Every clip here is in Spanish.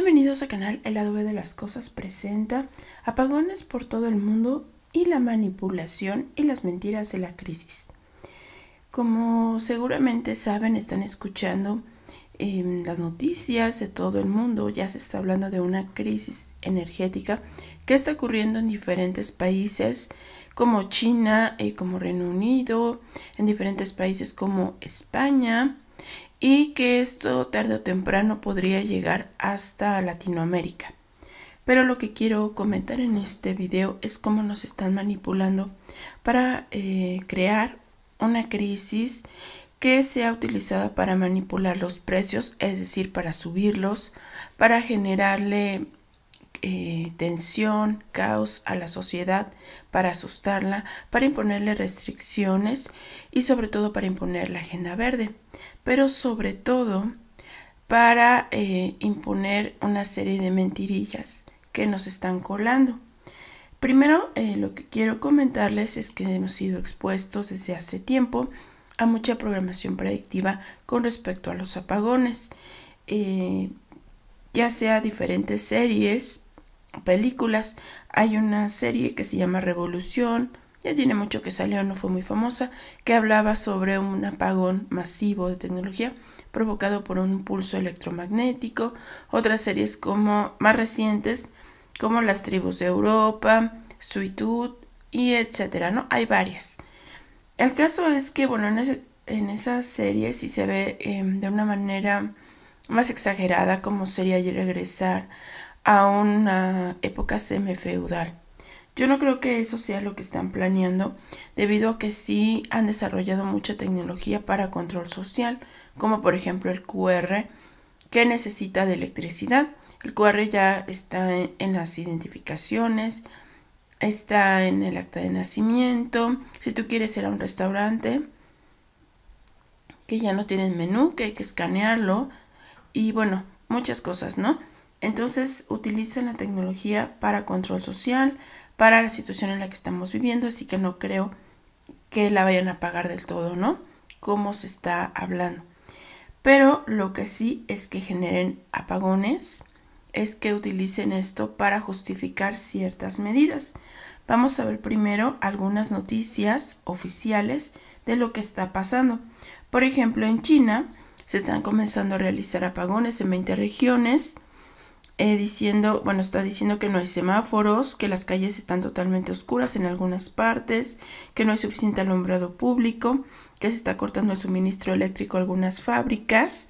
Bienvenidos a canal El lado de las cosas presenta apagones por todo el mundo y la manipulación y las mentiras de la crisis. Como seguramente saben, están escuchando em, las noticias de todo el mundo, ya se está hablando de una crisis energética que está ocurriendo en diferentes países como China, y eh, como Reino Unido, en diferentes países como España, y que esto tarde o temprano podría llegar hasta Latinoamérica. Pero lo que quiero comentar en este video es cómo nos están manipulando para eh, crear una crisis que sea utilizada para manipular los precios, es decir, para subirlos, para generarle eh, tensión, caos a la sociedad, para asustarla, para imponerle restricciones y sobre todo para imponer la agenda verde, pero sobre todo para eh, imponer una serie de mentirillas que nos están colando. Primero, eh, lo que quiero comentarles es que hemos sido expuestos desde hace tiempo a mucha programación predictiva con respecto a los apagones, ya sea diferentes series, películas. Hay una serie que se llama Revolución, ya tiene mucho que salió, no fue muy famosa, que hablaba sobre un apagón masivo de tecnología provocado por un pulso electromagnético. Otras series como más recientes, como Las tribus de Europa, Suitud y etcétera, ¿no? Hay varias. El caso es que, bueno, en, esas series esa serie sí se ve em, de una manera más exagerada como sería regresar a una época semifeudal. Yo no creo que eso sea lo que están planeando, debido a que sí han desarrollado mucha tecnología para control social, como por ejemplo el QR, que necesita de electricidad. El QR ya está en, las identificaciones, está en el acta de nacimiento. Si tú quieres ir a un restaurante que ya no tienen menú, que hay que escanearlo. Y bueno, muchas cosas, ¿no? Entonces utilizan la tecnología para control social, para la situación en la que estamos viviendo, así que no creo que la vayan a pagar del todo, ¿no? Como se está hablando. Pero lo que sí es que generen apagones, es que utilicen esto para justificar ciertas medidas. Vamos a ver primero algunas noticias oficiales de lo que está pasando. Por ejemplo, en China se están comenzando a realizar apagones en 20 regiones eh, diciendo, bueno, está diciendo que no hay semáforos, que las calles están totalmente oscuras en algunas partes, que no hay suficiente alumbrado público, que se está cortando el suministro eléctrico a algunas fábricas.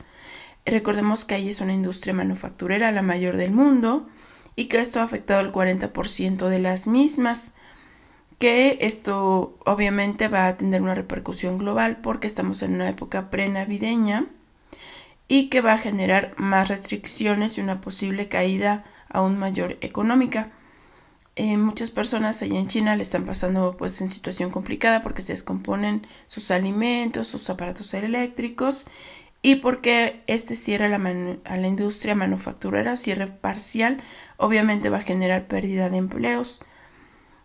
Recordemos que ahí es una industria manufacturera la mayor del mundo y que esto ha afectado al 40% de las mismas que esto obviamente va a tener una repercusión global porque estamos en una época prenavideña y que va a generar más restricciones y una posible caída aún mayor económica. Eh, muchas personas allá en China le están pasando pues en situación complicada porque se descomponen sus alimentos, sus aparatos eléctricos y porque este cierre a la, a la industria manufacturera, cierre parcial, obviamente va a generar pérdida de empleos.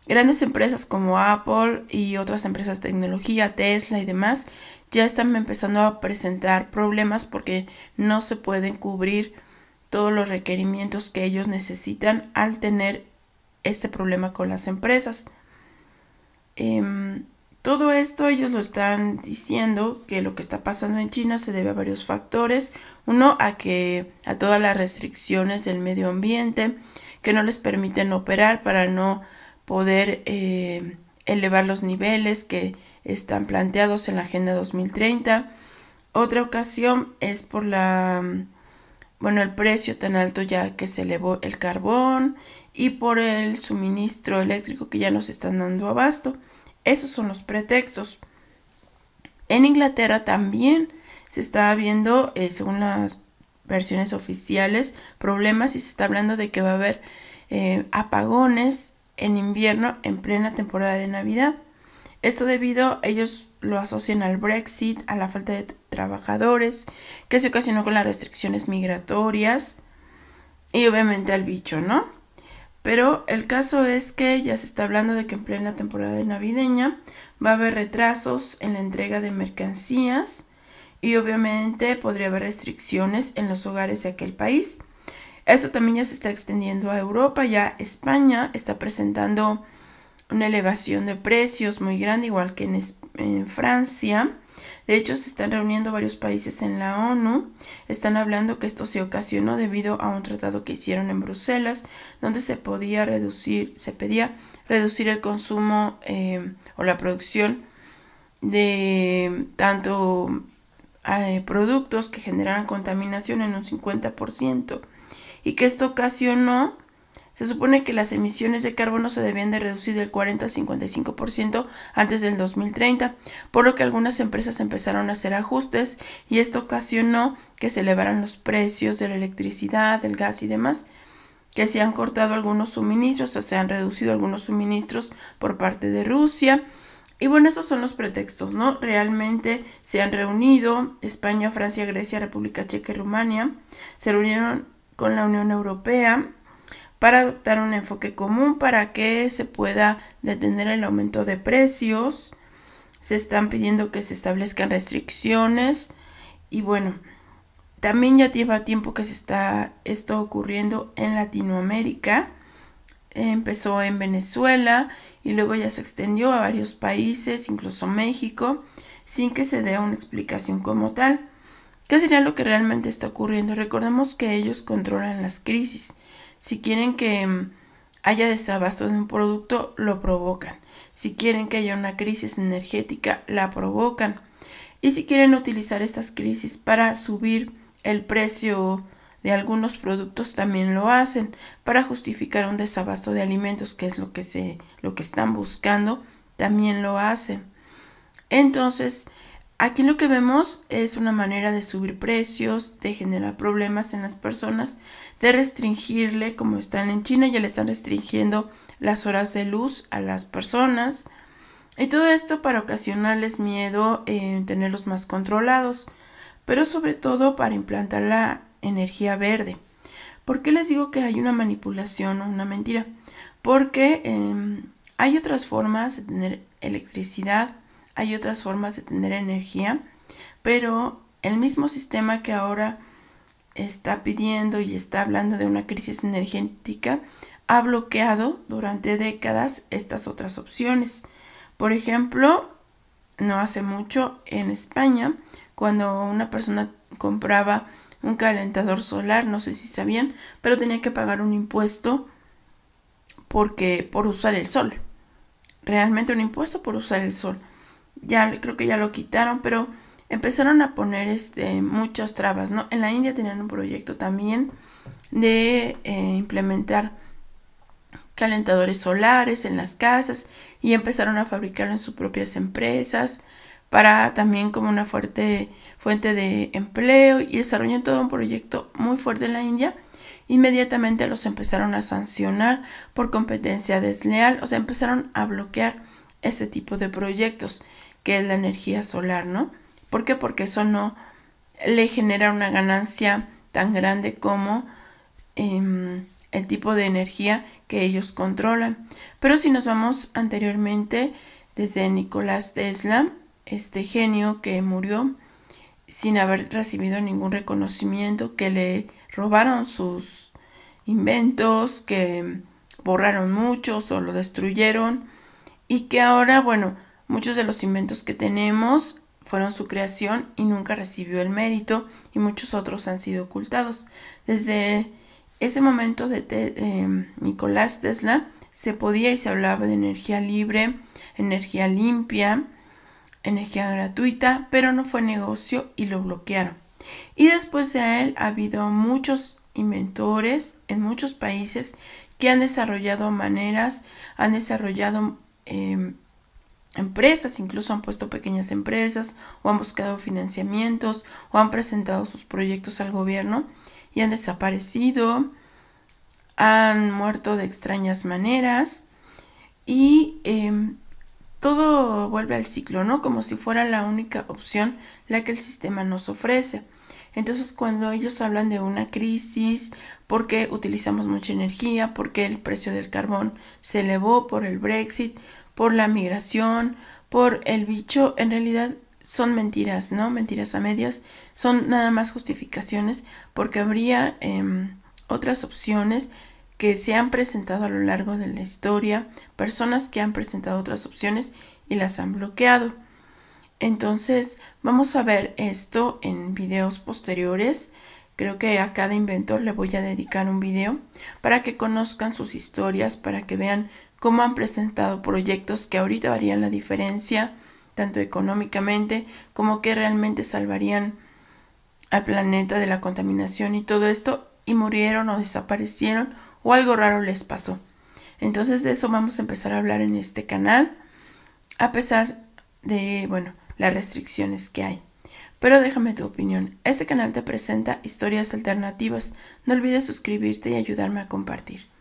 Grandes empresas como Apple y otras empresas de tecnología, Tesla y demás, ya están empezando a presentar problemas porque no se pueden cubrir todos los requerimientos que ellos necesitan al tener este problema con las empresas. Em, todo esto ellos lo están diciendo que lo que está pasando en China se debe a varios factores. Uno, a que a todas las restricciones del medio ambiente que no les permiten operar para no poder eh, elevar los niveles que están planteados en la Agenda 2030. Otra ocasión es por la, bueno, el precio tan alto ya que se elevó el carbón y por el suministro eléctrico que ya nos están dando abasto. Esos son los pretextos. En Inglaterra también se está viendo, eh, según las versiones oficiales, problemas y se está hablando de que va a haber eh, apagones en invierno en plena temporada de Navidad. Esto debido, ellos lo asocian al Brexit, a la falta de trabajadores que se ocasionó con las restricciones migratorias y obviamente al bicho, ¿no? Pero el caso es que ya se está hablando de que en plena temporada navideña va a haber retrasos en la entrega de mercancías y obviamente podría haber restricciones en los hogares de aquel país. Esto también ya se está extendiendo a Europa, ya España está presentando una elevación de precios muy grande, igual que en, Francia. De hecho, se están reuniendo varios países en la ONU. Están hablando que esto se ocasionó debido a un tratado que hicieron en Bruselas, donde se podía reducir, se pedía reducir el consumo eh, o la producción de tanto eh, productos que generaran contaminación en un 50% y que esto ocasionó se supone que las emisiones de carbono se debían de reducir del 40 al 55% antes del 2030, por lo que algunas empresas empezaron a hacer ajustes y esto ocasionó que se elevaran los precios de la electricidad, del gas y demás, que se han cortado algunos suministros, o se han reducido algunos suministros por parte de Rusia. Y bueno, esos son los pretextos, ¿no? Realmente se han reunido España, Francia, Grecia, República Checa y Rumania, se reunieron con la Unión Europea, para adoptar un enfoque común para que se pueda detener el aumento de precios. Se están pidiendo que se establezcan restricciones y bueno, también ya lleva tiempo que se está esto ocurriendo en Latinoamérica. Empezó en Venezuela y luego ya se extendió a varios países, incluso México, sin que se dé una explicación como tal. ¿Qué sería lo que realmente está ocurriendo? Recordemos que ellos controlan las crisis si quieren que mm, haya desabasto de un producto, lo provocan. Si quieren que haya una crisis energética, la provocan. Y si quieren utilizar estas crisis para subir el precio de algunos productos, también lo hacen para justificar un desabasto de alimentos, que es lo que se lo que están buscando, también lo hacen. Entonces, Aquí lo que vemos es una manera de subir precios, de generar problemas en las personas, de restringirle, como están en China, ya le están restringiendo las horas de luz a las personas. Y todo esto para ocasionarles miedo, en tenerlos más controlados, pero sobre todo para implantar la energía verde. ¿Por qué les digo que hay una manipulación o una mentira? Porque em, hay otras formas de tener electricidad hay otras formas de tener energía, pero el mismo sistema que ahora está pidiendo y está hablando de una crisis energética ha bloqueado durante décadas estas otras opciones. Por ejemplo, no hace mucho en España, cuando una persona compraba un calentador solar, no sé si sabían, pero tenía que pagar un impuesto porque por usar el sol. Realmente un impuesto por usar el sol ya creo que ya lo quitaron, pero empezaron a poner este, muchas trabas, ¿no? En la India tenían un proyecto también de eh, implementar calentadores solares en las casas y empezaron a fabricarlo en sus propias empresas para también como una fuerte fuente de empleo y desarrolló todo un proyecto muy fuerte en la India. Inmediatamente los empezaron a sancionar por competencia desleal, o sea, empezaron a bloquear ese tipo de proyectos que es la energía solar, ¿no? ¿Por qué? Porque eso no le genera una ganancia tan grande como em, el tipo de energía que ellos controlan. Pero si nos vamos anteriormente, desde Nicolás Tesla, este genio que murió sin haber recibido ningún reconocimiento, que le robaron sus inventos, que borraron muchos o lo destruyeron y que ahora, bueno, Muchos de los inventos que tenemos fueron su creación y nunca recibió el mérito y muchos otros han sido ocultados. Desde ese momento de eh, Nicolás Tesla se podía y se hablaba de energía libre, energía limpia, energía gratuita, pero no fue negocio y lo bloquearon. Y después de él ha habido muchos inventores en muchos países que han desarrollado maneras, han desarrollado em, empresas, incluso han puesto pequeñas empresas o han buscado financiamientos o han presentado sus proyectos al gobierno y han desaparecido, han muerto de extrañas maneras y em, todo vuelve al ciclo, ¿no? Como si fuera la única opción la que el sistema nos ofrece. Entonces cuando ellos hablan de una crisis, porque utilizamos mucha energía, porque el precio del carbón se elevó por el Brexit, por la migración, por el bicho, en realidad son mentiras, ¿no? Mentiras a medias, son nada más justificaciones porque habría em, otras opciones que se han presentado a lo largo de la historia, personas que han presentado otras opciones y las han bloqueado. Entonces, vamos a ver esto en videos posteriores. Creo que a cada inventor le voy a dedicar un video para que conozcan sus historias, para que vean cómo han presentado proyectos que ahorita harían la diferencia, tanto económicamente como que realmente salvarían al planeta de la contaminación y todo esto, y murieron o desaparecieron o algo raro les pasó. Entonces de eso vamos a empezar a hablar en este canal, a pesar de, bueno, las restricciones que hay. Pero déjame tu opinión. Este canal te presenta historias alternativas. No olvides suscribirte y ayudarme a compartir.